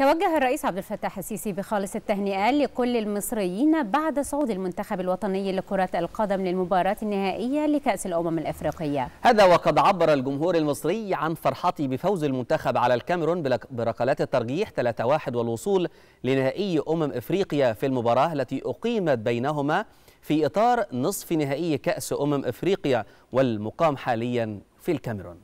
توجه الرئيس عبد الفتاح السيسي بخالص التهنئة لكل المصريين بعد صعود المنتخب الوطني لكرة القدم للمباراة النهائية لكأس الأمم الأفريقية هذا وقد عبر الجمهور المصري عن فرحته بفوز المنتخب على الكاميرون بركلات الترجيح 3-1 والوصول لنهائي أمم إفريقيا في المباراة التي أقيمت بينهما في إطار نصف نهائي كأس أمم إفريقيا والمقام حاليا في الكاميرون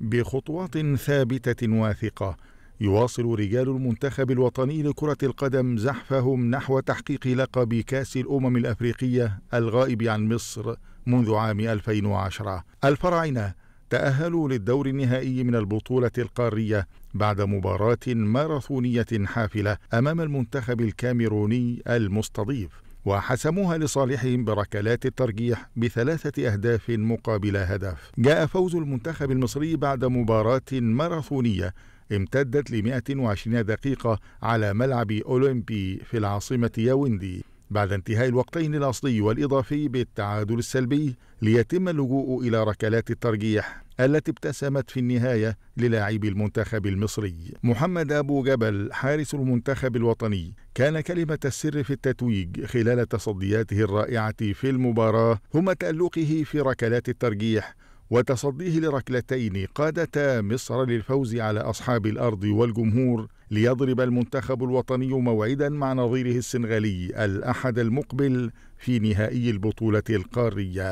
بخطوات ثابتة واثقة يواصل رجال المنتخب الوطني لكرة القدم زحفهم نحو تحقيق لقب كأس الأمم الأفريقية الغائب عن مصر منذ عام 2010 الفراعنة تأهلوا للدور النهائي من البطولة القارية بعد مباراة ماراثونية حافلة أمام المنتخب الكاميروني المستضيف وحسموها لصالحهم بركلات الترجيح بثلاثة أهداف مقابل هدف جاء فوز المنتخب المصري بعد مباراة ماراثونية امتدت ل 120 دقيقة على ملعب أولمبي في العاصمة ياوندي بعد انتهاء الوقتين الأصلي والإضافي بالتعادل السلبي ليتم اللجوء إلى ركلات الترجيح التي ابتسمت في النهاية للاعبي المنتخب المصري محمد أبو جبل حارس المنتخب الوطني كان كلمة السر في التتويج خلال تصدياته الرائعة في المباراة هم تألقه في ركلات الترجيح وتصديه لركلتين قادتا مصر للفوز على أصحاب الأرض والجمهور ليضرب المنتخب الوطني موعدا مع نظيره السنغالي الأحد المقبل في نهائي البطولة القارية